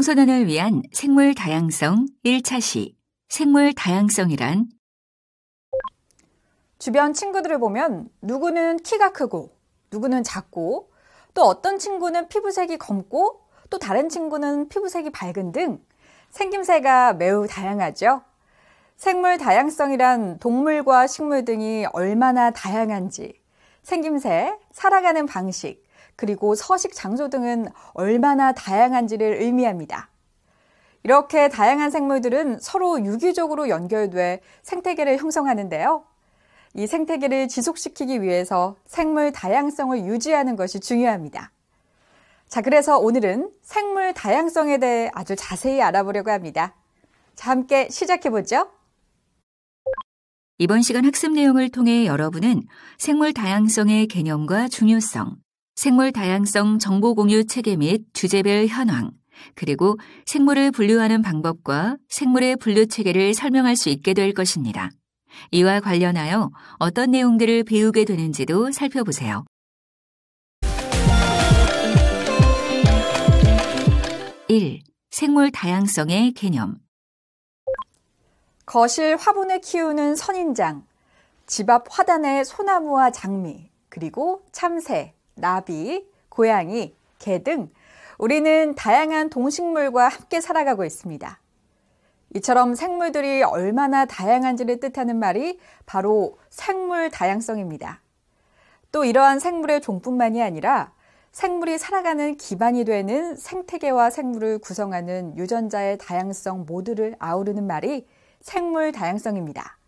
청소년을 위한 생물 다양성 1차 시 생물 다양성이란 주변 친구들을 보면 누구는 키가 크고 누구는 작고 또 어떤 친구는 피부색이 검고 또 다른 친구는 피부색이 밝은 등 생김새가 매우 다양하죠. 생물 다양성이란 동물과 식물 등이 얼마나 다양한지 생김새, 살아가는 방식, 그리고 서식 장소 등은 얼마나 다양한지를 의미합니다. 이렇게 다양한 생물들은 서로 유기적으로 연결돼 생태계를 형성하는데요. 이 생태계를 지속시키기 위해서 생물 다양성을 유지하는 것이 중요합니다. 자, 그래서 오늘은 생물 다양성에 대해 아주 자세히 알아보려고 합니다. 자, 함께 시작해보죠. 이번 시간 학습 내용을 통해 여러분은 생물 다양성의 개념과 중요성, 생물 다양성 정보 공유 체계 및 주제별 현황, 그리고 생물을 분류하는 방법과 생물의 분류 체계를 설명할 수 있게 될 것입니다. 이와 관련하여 어떤 내용들을 배우게 되는지도 살펴보세요. 1. 생물 다양성의 개념 거실 화분에 키우는 선인장, 집 앞화단의 소나무와 장미, 그리고 참새, 나비, 고양이, 개 등 우리는 다양한 동식물과 함께 살아가고 있습니다. 이처럼 생물들이 얼마나 다양한지를 뜻하는 말이 바로 생물 다양성입니다. 또 이러한 생물의 종뿐만이 아니라 생물이 살아가는 기반이 되는 생태계와 생물을 구성하는 유전자의 다양성 모두를 아우르는 말이 생물 다양성입니다.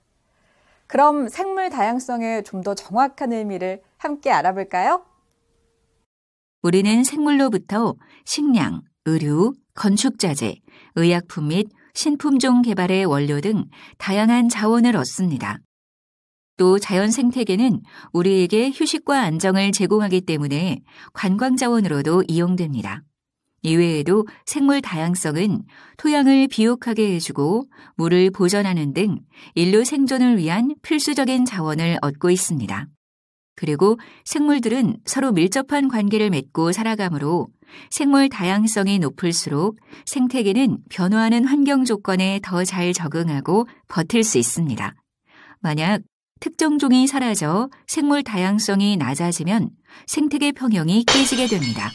그럼 생물 다양성의 좀 더 정확한 의미를 함께 알아볼까요? 우리는 생물로부터 식량, 의류, 건축자재, 의약품 및 신품종 개발의 원료 등 다양한 자원을 얻습니다. 또 자연 생태계는 우리에게 휴식과 안정을 제공하기 때문에 관광 자원으로도 이용됩니다. 이외에도 생물 다양성은 토양을 비옥하게 해주고 물을 보전하는 등 인류 생존을 위한 필수적인 자원을 얻고 있습니다. 그리고 생물들은 서로 밀접한 관계를 맺고 살아가므로 생물 다양성이 높을수록 생태계는 변화하는 환경 조건에 더 잘 적응하고 버틸 수 있습니다. 만약 특정 종이 사라져 생물 다양성이 낮아지면 생태계 평형이 깨지게 됩니다.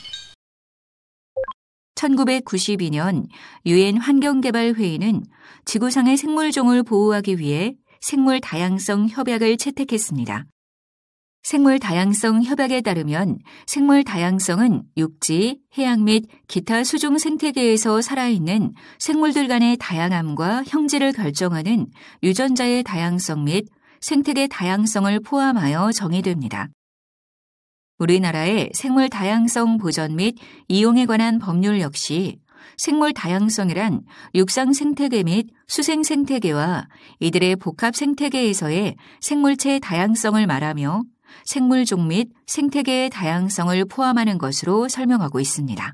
1992년 유엔 환경개발회의는 지구상의 생물종을 보호하기 위해 생물 다양성 협약을 채택했습니다. 생물 다양성 협약에 따르면 생물 다양성은 육지, 해양 및 기타 수중 생태계에서 살아있는 생물들 간의 다양함과 형질을 결정하는 유전자의 다양성 및 생태계 다양성을 포함하여 정의됩니다. 우리나라의 생물 다양성 보전 및 이용에 관한 법률 역시 생물 다양성이란 육상 생태계 및 수생 생태계와 이들의 복합 생태계에서의 생물체 다양성을 말하며 생물종 및 생태계의 다양성을 포함하는 것으로 설명하고 있습니다.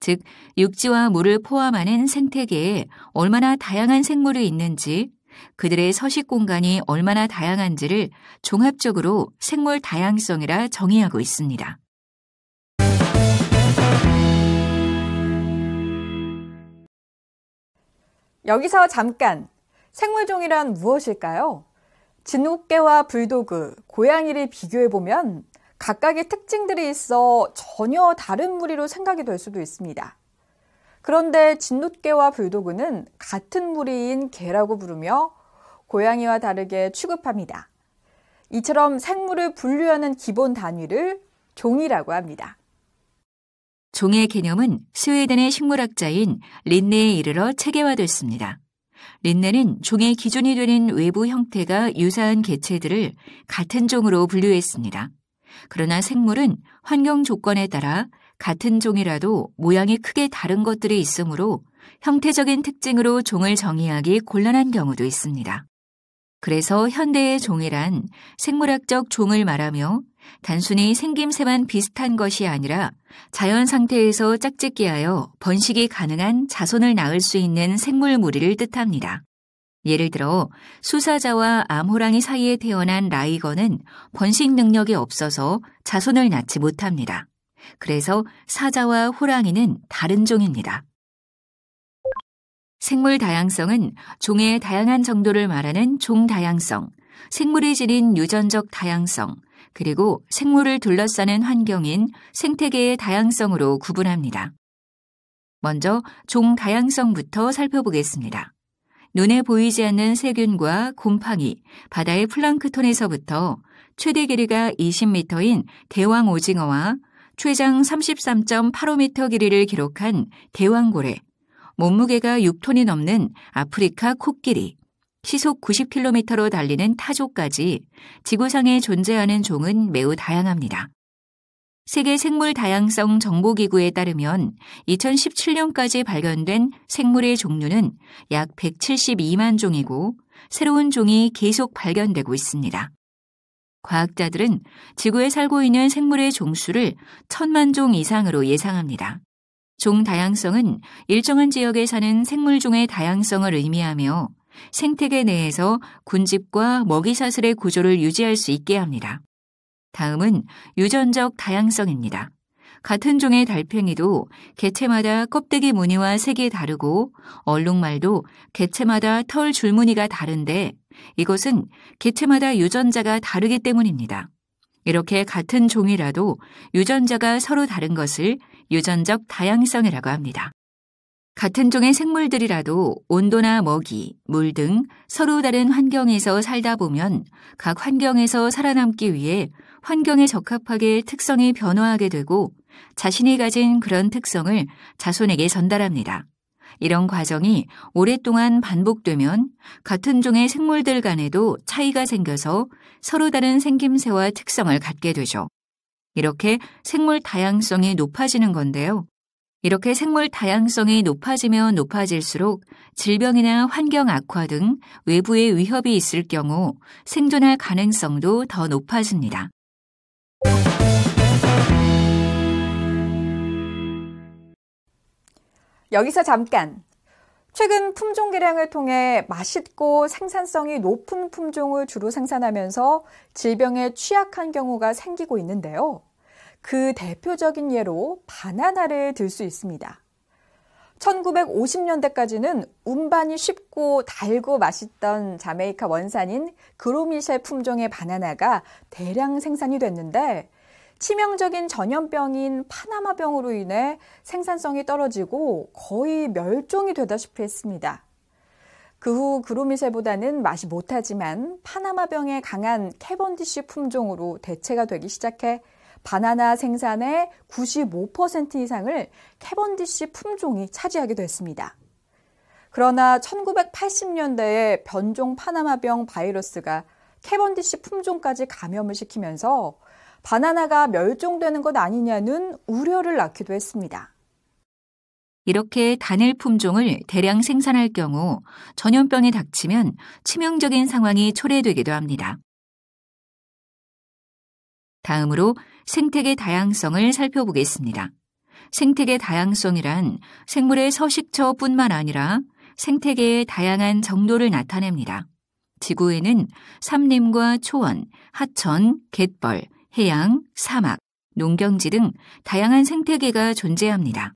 즉, 육지와 물을 포함하는 생태계에 얼마나 다양한 생물이 있는지, 그들의 서식 공간이 얼마나 다양한지를 종합적으로 생물 다양성이라 정의하고 있습니다. 여기서 잠깐 생물종이란 무엇일까요? 진돗개와 불도그, 고양이를 비교해보면 각각의 특징들이 있어 전혀 다른 무리로 생각이 될 수도 있습니다. 그런데 진돗개와 불도그는 같은 무리인 개라고 부르며 고양이와 다르게 취급합니다. 이처럼 생물을 분류하는 기본 단위를 종이라고 합니다. 종의 개념은 스웨덴의 식물학자인 린네에 이르러 체계화됐습니다. 린네는 종의 기준이 되는 외부 형태가 유사한 개체들을 같은 종으로 분류했습니다. 그러나 생물은 환경 조건에 따라 같은 종이라도 모양이 크게 다른 것들이 있으므로 형태적인 특징으로 종을 정의하기 곤란한 경우도 있습니다. 그래서 현대의 종이란 생물학적 종을 말하며 단순히 생김새만 비슷한 것이 아니라 자연 상태에서 짝짓기하여 번식이 가능한 자손을 낳을 수 있는 생물 무리를 뜻합니다. 예를 들어 수사자와 암호랑이 사이에 태어난 라이건은 번식 능력이 없어서 자손을 낳지 못합니다. 그래서 사자와 호랑이는 다른 종입니다. 생물 다양성은 종의 다양한 정도를 말하는 종 다양성, 생물이 지닌 유전적 다양성, 그리고 생물을 둘러싸는 환경인 생태계의 다양성으로 구분합니다. 먼저 종 다양성부터 살펴보겠습니다. 눈에 보이지 않는 세균과 곰팡이, 바다의 플랑크톤에서부터 최대 길이가 20m인 대왕 오징어와 최장 33.85m 길이를 기록한 대왕고래, 몸무게가 6톤이 넘는 아프리카 코끼리, 시속 90km로 달리는 타조까지 지구상에 존재하는 종은 매우 다양합니다. 세계 생물 다양성 정보기구에 따르면 2017년까지 발견된 생물의 종류는 약 172만 종이고 새로운 종이 계속 발견되고 있습니다. 과학자들은 지구에 살고 있는 생물의 종수를 천만 종 이상으로 예상합니다. 종 다양성은 일정한 지역에 사는 생물종의 다양성을 의미하며 생태계 내에서 군집과 먹이사슬의 구조를 유지할 수 있게 합니다. 다음은 유전적 다양성입니다. 같은 종의 달팽이도 개체마다 껍데기 무늬와 색이 다르고 얼룩말도 개체마다 털 줄무늬가 다른데 이것은 개체마다 유전자가 다르기 때문입니다. 이렇게 같은 종이라도 유전자가 서로 다른 것을 유전적 다양성이라고 합니다. 같은 종의 생물들이라도 온도나 먹이, 물 등 서로 다른 환경에서 살다 보면 각 환경에서 살아남기 위해 환경에 적합하게 특성이 변화하게 되고 자신이 가진 그런 특성을 자손에게 전달합니다. 이런 과정이 오랫동안 반복되면 같은 종의 생물들 간에도 차이가 생겨서 서로 다른 생김새와 특성을 갖게 되죠. 이렇게 생물 다양성이 높아지는 건데요. 이렇게 생물 다양성이 높아지면 높아질수록 질병이나 환경 악화 등 외부의 위협이 있을 경우 생존할 가능성도 더 높아집니다. 여기서 잠깐. 최근 품종 개량을 통해 맛있고 생산성이 높은 품종을 주로 생산하면서 질병에 취약한 경우가 생기고 있는데요. 그 대표적인 예로 바나나를 들 수 있습니다. 1950년대까지는 운반이 쉽고 달고 맛있던 자메이카 원산인 그로미셸 품종의 바나나가 대량 생산이 됐는데 치명적인 전염병인 파나마병으로 인해 생산성이 떨어지고 거의 멸종이 되다시피 했습니다. 그 후그로미세보다는 맛이 못하지만 파나마병에 강한 캐번디시 품종으로 대체가 되기 시작해 바나나 생산의 95% 이상을 캐번디시 품종이 차지하게 됐습니다. 그러나 1980년대에 변종 파나마병 바이러스가 캐번디시 품종까지 감염을 시키면서 바나나가 멸종되는 것 아니냐는 우려를 낳기도 했습니다. 이렇게 단일 품종을 대량 생산할 경우 전염병에 닥치면 치명적인 상황이 초래되기도 합니다. 다음으로 생태계 다양성을 살펴보겠습니다. 생태계 다양성이란 생물의 서식처뿐만 아니라 생태계의 다양한 정도를 나타냅니다. 지구에는 삼림과 초원, 하천, 갯벌, 해양, 사막, 농경지 등 다양한 생태계가 존재합니다.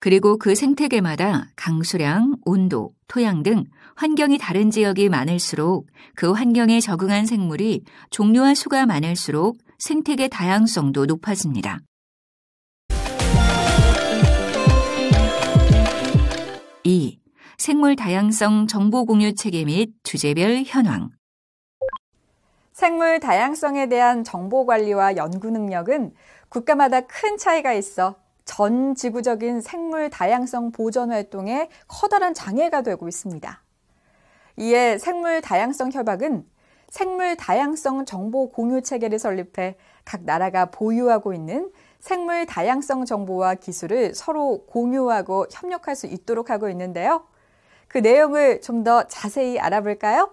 그리고 그 생태계마다 강수량, 온도, 토양 등 환경이 다른 지역이 많을수록 그 환경에 적응한 생물이 종류와 수가 많을수록 생태계 다양성도 높아집니다. 2. 생물 다양성 정보 공유 체계 및 주제별 현황 생물 다양성에 대한 정보 관리와 연구 능력은 국가마다 큰 차이가 있어 전 지구적인 생물 다양성 보전 활동에 커다란 장애가 되고 있습니다. 이에 생물 다양성 협약은 생물 다양성 정보 공유 체계를 설립해 각 나라가 보유하고 있는 생물 다양성 정보와 기술을 서로 공유하고 협력할 수 있도록 하고 있는데요. 그 내용을 좀 더 자세히 알아볼까요?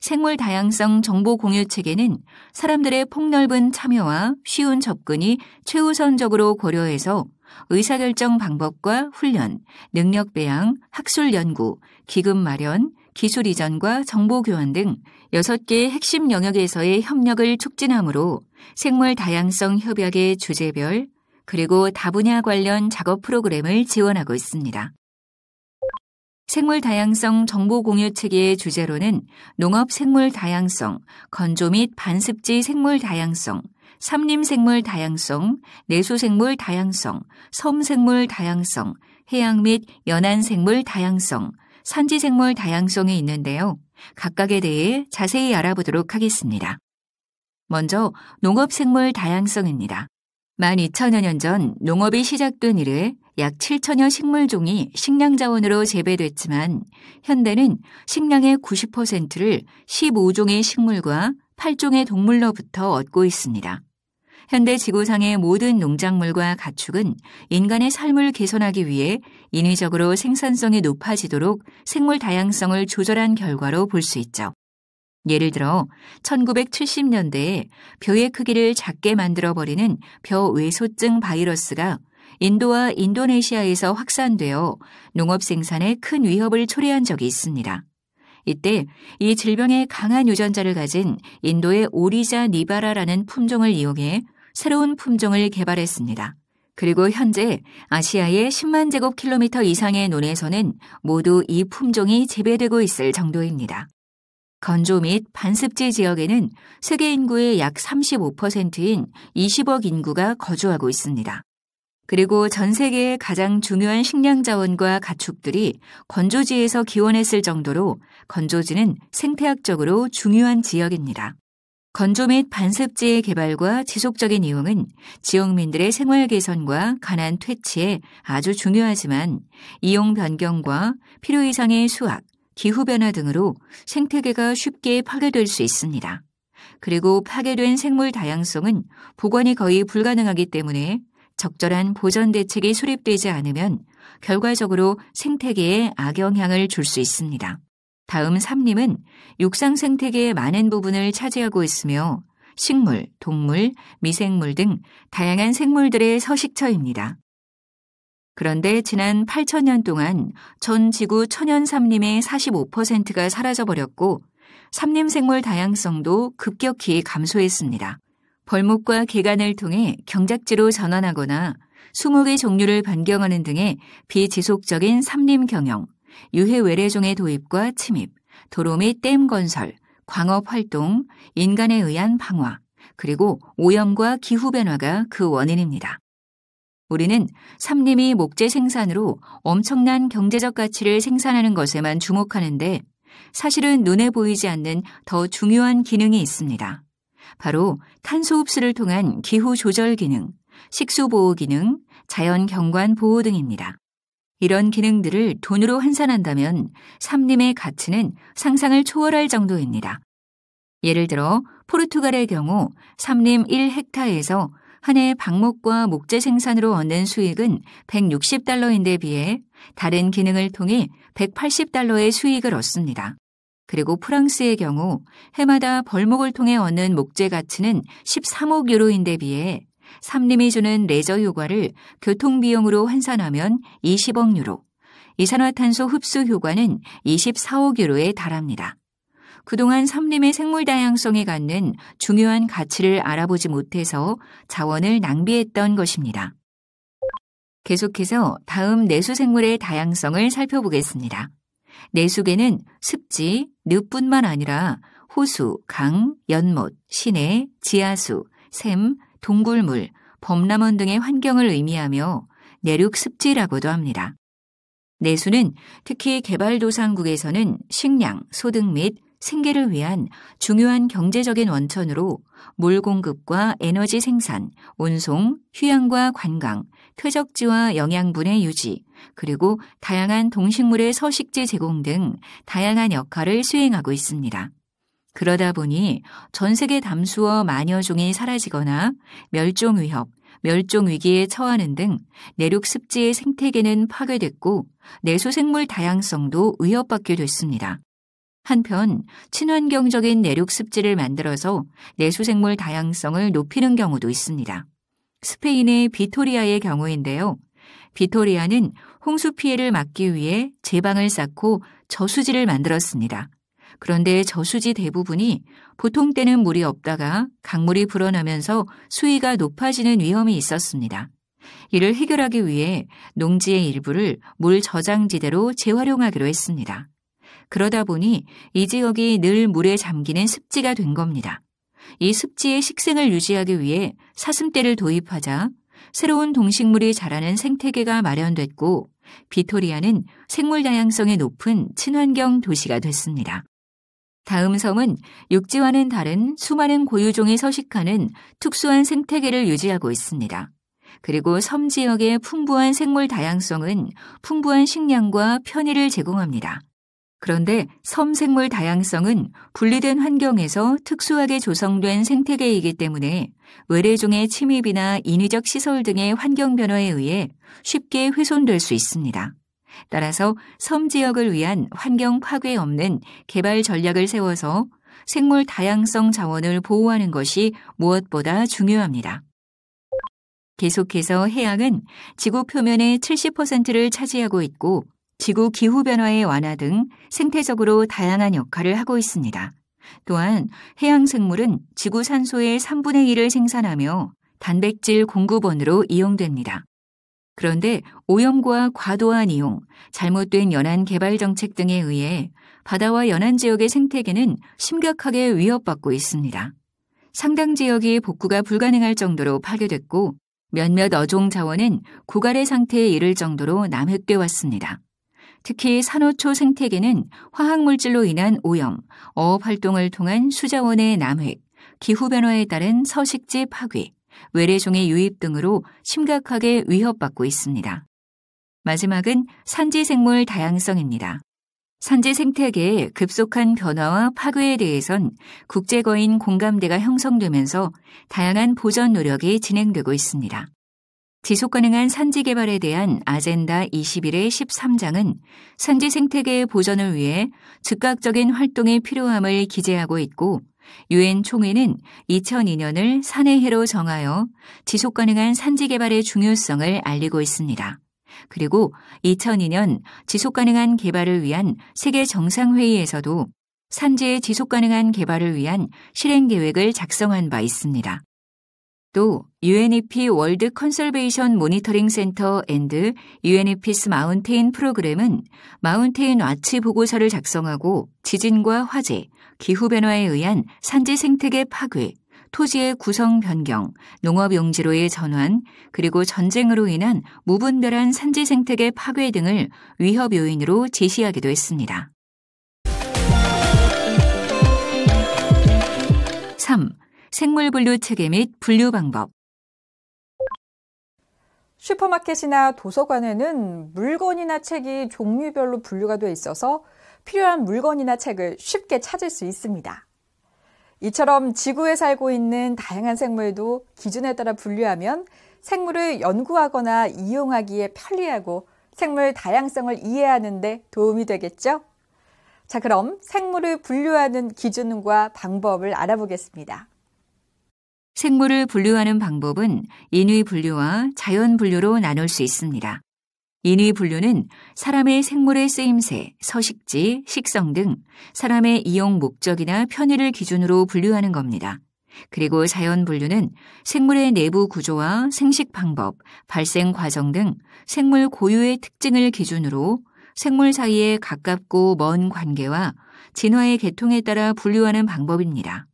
생물 다양성 정보 공유 체계는 사람들의 폭넓은 참여와 쉬운 접근이 최우선적으로 고려해서 의사결정 방법과 훈련, 능력 배양, 학술 연구, 기금 마련, 기술 이전과 정보 교환 등 6개의 핵심 영역에서의 협력을 촉진하므로 생물 다양성 협약의 주제별 그리고 다분야 관련 작업 프로그램을 지원하고 있습니다. 생물 다양성 정보 공유 체계의 주제로는 농업 생물 다양성, 건조 및 반습지 생물 다양성, 삼림 생물 다양성, 내수 생물 다양성, 섬 생물 다양성, 해양 및 연안 생물 다양성, 산지 생물 다양성이 있는데요. 각각에 대해 자세히 알아보도록 하겠습니다. 먼저 농업 생물 다양성입니다. 12,000여 년 전 농업이 시작된 이래 약 7천여 식물종이 식량 자원으로 재배됐지만 현대는 식량의 90%를 15종의 식물과 8종의 동물로부터 얻고 있습니다. 현대 지구상의 모든 농작물과 가축은 인간의 삶을 개선하기 위해 인위적으로 생산성이 높아지도록 생물 다양성을 조절한 결과로 볼 수 있죠. 예를 들어 1970년대에 벼의 크기를 작게 만들어버리는 벼 외소증 바이러스가 인도와 인도네시아에서 확산되어 농업 생산에 큰 위협을 초래한 적이 있습니다. 이때 이 질병의 강한 유전자를 가진 인도의 오리자 니바라라는 품종을 이용해 새로운 품종을 개발했습니다. 그리고 현재 아시아의 10만 제곱킬로미터 이상의 논에서는 모두 이 품종이 재배되고 있을 정도입니다. 건조 및 반습지 지역에는 세계 인구의 약 35%인 20억 인구가 거주하고 있습니다. 그리고 전 세계의 가장 중요한 식량 자원과 가축들이 건조지에서 기원했을 정도로 건조지는 생태학적으로 중요한 지역입니다. 건조 및 반습지의 개발과 지속적인 이용은 지역민들의 생활 개선과 가난 퇴치에 아주 중요하지만 이용 변경과 필요 이상의 수확, 기후 변화 등으로 생태계가 쉽게 파괴될 수 있습니다. 그리고 파괴된 생물 다양성은 복원이 거의 불가능하기 때문에 적절한 보전 대책이 수립되지 않으면 결과적으로 생태계에 악영향을 줄 수 있습니다. 다음 삼림은 육상 생태계의 많은 부분을 차지하고 있으며 식물, 동물, 미생물 등 다양한 생물들의 서식처입니다. 그런데 지난 8천년 동안 전 지구 천연 삼림의 45%가 사라져버렸고 삼림 생물 다양성도 급격히 감소했습니다. 벌목과 개간을 통해 경작지로 전환하거나 20개 종류를 변경하는 등의 비지속적인 삼림 경영, 유해 외래종의 도입과 침입, 도로 및 댐 건설, 광업 활동, 인간에 의한 방화, 그리고 오염과 기후 변화가 그 원인입니다. 우리는 삼림이 목재 생산으로 엄청난 경제적 가치를 생산하는 것에만 주목하는데 사실은 눈에 보이지 않는 더 중요한 기능이 있습니다. 바로 탄소 흡수를 통한 기후 조절 기능, 식수 보호 기능, 자연 경관 보호 등입니다. 이런 기능들을 돈으로 환산한다면 삼림의 가치는 상상을 초월할 정도입니다. 예를 들어 포르투갈의 경우 삼림 1헥타에서 한해 방목과 목재 생산으로 얻는 수익은 160달러인데 비해 다른 기능을 통해 180달러의 수익을 얻습니다. 그리고 프랑스의 경우 해마다 벌목을 통해 얻는 목재 가치는 13억 유로인데 비해 삼림이 주는 레저 효과를 교통비용으로 환산하면 20억 유로, 이산화탄소 흡수 효과는 24억 유로에 달합니다. 그동안 삼림의 생물 다양성에 갖는 중요한 가치를 알아보지 못해서 자원을 낭비했던 것입니다. 계속해서 다음 내수생물의 다양성을 살펴보겠습니다. 내수계는 습지, 늪뿐만 아니라 호수, 강, 연못, 시내, 지하수, 샘, 동굴물, 범람원 등의 환경을 의미하며 내륙 습지라고도 합니다. 내수는 특히 개발도상국에서는 식량, 소득 및 생계를 위한 중요한 경제적인 원천으로 물 공급과 에너지 생산, 운송, 휴양과 관광, 퇴적지와 영양분의 유지, 그리고 다양한 동식물의 서식지 제공 등 다양한 역할을 수행하고 있습니다. 그러다 보니 전 세계 담수어 마녀 종이 사라지거나 멸종 위협, 멸종 위기에 처하는 등 내륙 습지의 생태계는 파괴됐고 내수생물 다양성도 위협받게 됐습니다. 한편 친환경적인 내륙 습지를 만들어서 내수생물 다양성을 높이는 경우도 있습니다. 스페인의 비토리아의 경우인데요. 비토리아는 홍수 피해를 막기 위해 제방을 쌓고 저수지를 만들었습니다. 그런데 저수지 대부분이 보통 때는 물이 없다가 강물이 불어나면서 수위가 높아지는 위험이 있었습니다. 이를 해결하기 위해 농지의 일부를 물 저장지대로 재활용하기로 했습니다. 그러다 보니 이 지역이 늘 물에 잠기는 습지가 된 겁니다. 이 습지의 식생을 유지하기 위해 사슴떼를 도입하자 새로운 동식물이 자라는 생태계가 마련됐고 비토리아는 생물 다양성이 높은 친환경 도시가 됐습니다. 다음 섬은 육지와는 다른 수많은 고유종이 서식하는 특수한 생태계를 유지하고 있습니다. 그리고 섬 지역의 풍부한 생물 다양성은 풍부한 식량과 편의를 제공합니다. 그런데 섬 생물 다양성은 분리된 환경에서 특수하게 조성된 생태계이기 때문에 외래종의 침입이나 인위적 시설 등의 환경 변화에 의해 쉽게 훼손될 수 있습니다. 따라서 섬 지역을 위한 환경 파괴 없는 개발 전략을 세워서 생물 다양성 자원을 보호하는 것이 무엇보다 중요합니다. 계속해서 해양은 지구 표면의 70%를 차지하고 있고 지구 기후변화의 완화 등 생태적으로 다양한 역할을 하고 있습니다. 또한 해양 생물은 지구 산소의 3분의 1을 생산하며 단백질 공급원으로 이용됩니다. 그런데 오염과 과도한 이용, 잘못된 연안 개발 정책 등에 의해 바다와 연안 지역의 생태계는 심각하게 위협받고 있습니다. 상당 지역이 복구가 불가능할 정도로 파괴됐고 몇몇 어종 자원은 고갈의 상태에 이를 정도로 남획돼 왔습니다. 특히 산호초 생태계는 화학물질로 인한 오염, 어업 활동을 통한 수자원의 남획, 기후변화에 따른 서식지 파괴, 외래종의 유입 등으로 심각하게 위협받고 있습니다. 마지막은 산지 생물 다양성입니다. 산지 생태계의 급속한 변화와 파괴에 대해선 국제거인 공감대가 형성되면서 다양한 보전 노력이 진행되고 있습니다. 지속 가능한 산지 개발에 대한 아젠다 21의 13장은 산지 생태계의 보전을 위해 즉각적인 활동의 필요함을 기재하고 있고 유엔 총회는 2002년을 산해 해로 정하여 지속 가능한 산지 개발의 중요성을 알리고 있습니다. 그리고 2002년 지속 가능한 개발을 위한 세계 정상회의에서도 산지의 지속 가능한 개발을 위한 실행 계획을 작성한 바 있습니다. 또 UNEP 월드 컨설베이션 모니터링 센터 앤드 UNEP's 마운테인 프로그램은 마운테인 와치 보고서를 작성하고 지진과 화재, 기후 변화에 의한 산지 생태계 파괴, 토지의 구성 변경, 농업 용지로의 전환, 그리고 전쟁으로 인한 무분별한 산지 생태계 파괴 등을 위협 요인으로 제시하기도 했습니다. 3. 생물 분류 체계 및 분류 방법 슈퍼마켓이나 도서관에는 물건이나 책이 종류별로 분류가 되어 있어서 필요한 물건이나 책을 쉽게 찾을 수 있습니다. 이처럼 지구에 살고 있는 다양한 생물도 기준에 따라 분류하면 생물을 연구하거나 이용하기에 편리하고 생물 다양성을 이해하는데 도움이 되겠죠? 자, 그럼 생물을 분류하는 기준과 방법을 알아보겠습니다. 생물을 분류하는 방법은 인위 분류와 자연 분류로 나눌 수 있습니다. 인위 분류는 사람의 생물의 쓰임새, 서식지, 식성 등 사람의 이용 목적이나 편의를 기준으로 분류하는 겁니다. 그리고 자연 분류는 생물의 내부 구조와 생식 방법, 발생 과정 등 생물 고유의 특징을 기준으로 생물 사이의 가깝고 먼 관계와 진화의 계통에 따라 분류하는 방법입니다.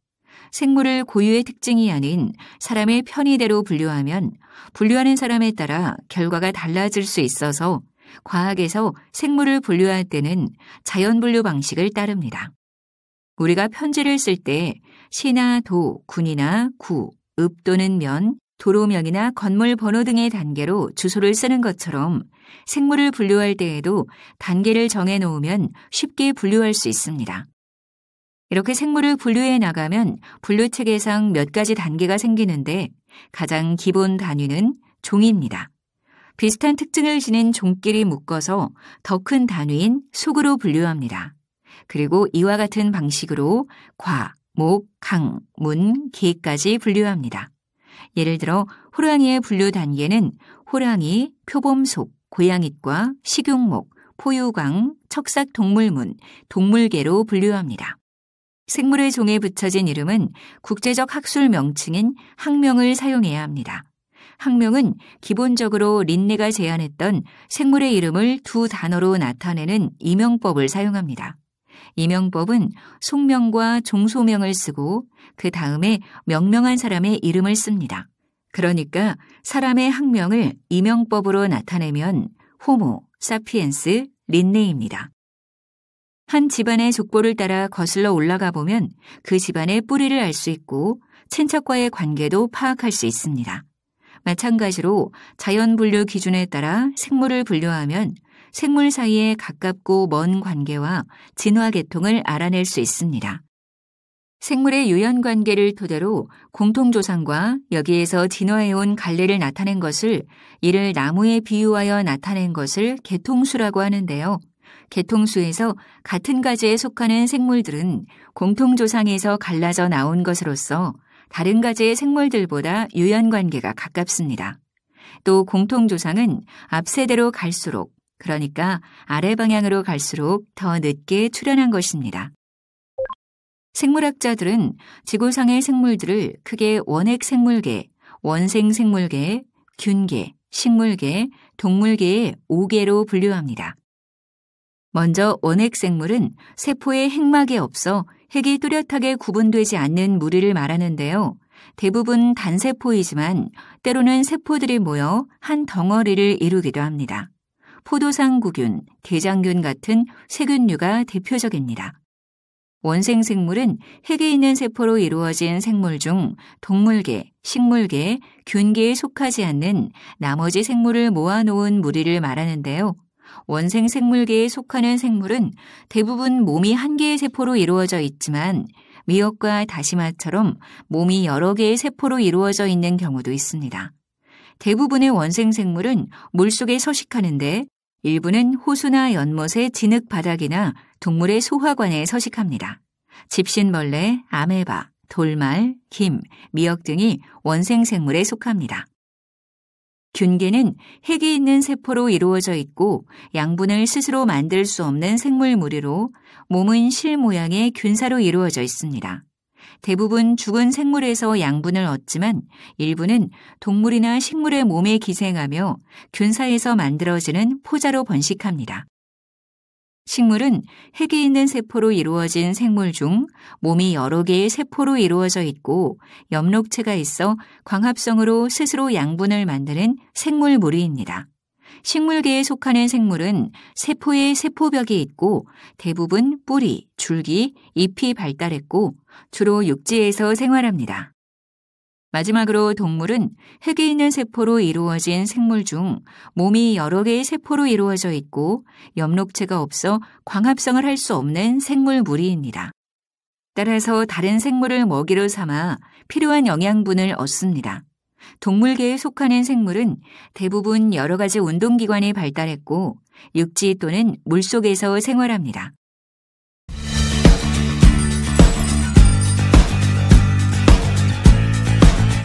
생물을 고유의 특징이 아닌 사람의 편의대로 분류하면 분류하는 사람에 따라 결과가 달라질 수 있어서 과학에서 생물을 분류할 때는 자연 분류 방식을 따릅니다. 우리가 편지를 쓸 때 시나 도, 군이나 구, 읍 또는 면, 도로명이나 건물 번호 등의 단계로 주소를 쓰는 것처럼 생물을 분류할 때에도 단계를 정해 놓으면 쉽게 분류할 수 있습니다. 이렇게 생물을 분류해 나가면 분류 체계상 몇 가지 단계가 생기는데 가장 기본 단위는 종입니다. 비슷한 특징을 지닌 종끼리 묶어서 더 큰 단위인 속으로 분류합니다. 그리고 이와 같은 방식으로 과, 목, 강, 문, 개까지 분류합니다. 예를 들어 호랑이의 분류 단계는 호랑이, 표범속, 고양잇과 식용목, 포유광, 척삭동물문, 동물계로 분류합니다. 생물의 종에 붙여진 이름은 국제적 학술 명칭인 학명을 사용해야 합니다. 학명은 기본적으로 린네가 제안했던 생물의 이름을 두 단어로 나타내는 이명법을 사용합니다. 이명법은 속명과 종소명을 쓰고 그 다음에 명명한 사람의 이름을 씁니다. 그러니까 사람의 학명을 이명법으로 나타내면 호모, 사피엔스, 린네입니다. 한 집안의 족보를 따라 거슬러 올라가 보면 그 집안의 뿌리를 알 수 있고 친척과의 관계도 파악할 수 있습니다. 마찬가지로 자연 분류 기준에 따라 생물을 분류하면 생물 사이에 가깝고 먼 관계와 진화 계통을 알아낼 수 있습니다. 생물의 유연 관계를 토대로 공통조상과 여기에서 진화해온 갈래를 나타낸 것을 이를 나무에 비유하여 나타낸 것을 계통수라고 하는데요. 개통수에서 같은 가지에 속하는 생물들은 공통조상에서 갈라져 나온 것으로서 다른 가지의 생물들보다 유연관계가 가깝습니다. 또 공통조상은 앞세대로 갈수록 그러니까 아래 방향으로 갈수록 더 늦게 출현한 것입니다. 생물학자들은 지구상의 생물들을 크게 원핵 생물계, 원생 생물계, 균계, 식물계, 동물계의 5개로 분류합니다. 먼저 원핵 생물은 세포의 핵막에 없어 핵이 뚜렷하게 구분되지 않는 무리를 말하는데요. 대부분 단세포이지만 때로는 세포들이 모여 한 덩어리를 이루기도 합니다. 포도상구균, 대장균 같은 세균류가 대표적입니다. 원생 생물은 핵에 있는 세포로 이루어진 생물 중 동물계, 식물계, 균계에 속하지 않는 나머지 생물을 모아놓은 무리를 말하는데요. 원생 생물계에 속하는 생물은 대부분 몸이 한 개의 세포로 이루어져 있지만 미역과 다시마처럼 몸이 여러 개의 세포로 이루어져 있는 경우도 있습니다. 대부분의 원생 생물은 물속에 서식하는데 일부는 호수나 연못의 진흙 바닥이나 동물의 소화관에 서식합니다. 집신벌레, 아메바, 돌말, 김, 미역 등이 원생 생물에 속합니다. 균계는 핵이 있는 세포로 이루어져 있고 양분을 스스로 만들 수 없는 생물 무리로 몸은 실 모양의 균사로 이루어져 있습니다. 대부분 죽은 생물에서 양분을 얻지만 일부는 동물이나 식물의 몸에 기생하며 균사에서 만들어지는 포자로 번식합니다. 식물은 핵이 있는 세포로 이루어진 생물 중 몸이 여러 개의 세포로 이루어져 있고 엽록체가 있어 광합성으로 스스로 양분을 만드는 생물 무리입니다. 식물계에 속하는 생물은 세포의 세포벽이 있고 대부분 뿌리, 줄기, 잎이 발달했고 주로 육지에서 생활합니다. 마지막으로 동물은 흙이 있는 세포로 이루어진 생물 중 몸이 여러 개의 세포로 이루어져 있고 엽록체가 없어 광합성을 할 수 없는 생물 무리입니다. 따라서 다른 생물을 먹이로 삼아 필요한 영양분을 얻습니다. 동물계에 속하는 생물은 대부분 여러 가지 운동기관이 발달했고 육지 또는 물속에서 생활합니다.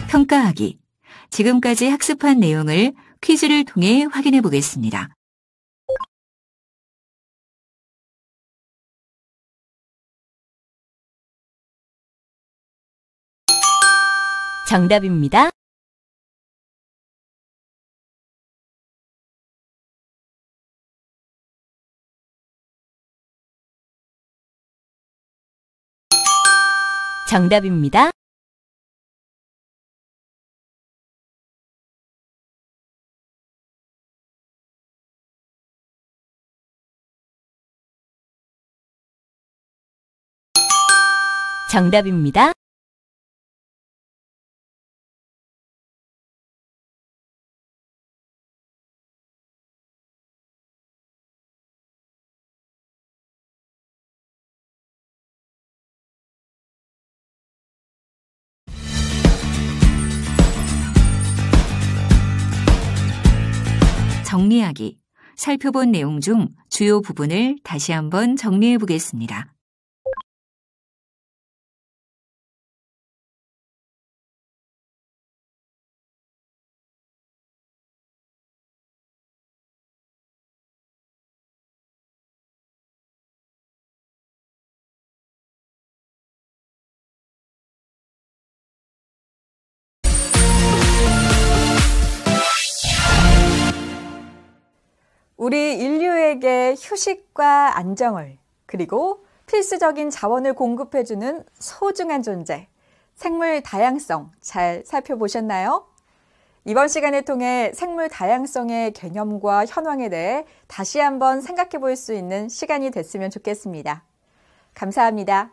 평가하기. 지금까지 학습한 내용을 퀴즈를 통해 확인해 보겠습니다. 정답입니다. 정답입니다. 정답입니다. 정리하기. 살펴본 내용 중 주요 부분을 다시 한번 정리해 보겠습니다. 우리 인류에게 휴식과 안정을 그리고 필수적인 자원을 공급해주는 소중한 존재, 생물 다양성 잘 살펴보셨나요? 이번 시간을 통해 생물 다양성의 개념과 현황에 대해 다시 한번 생각해 볼 수 있는 시간이 됐으면 좋겠습니다. 감사합니다.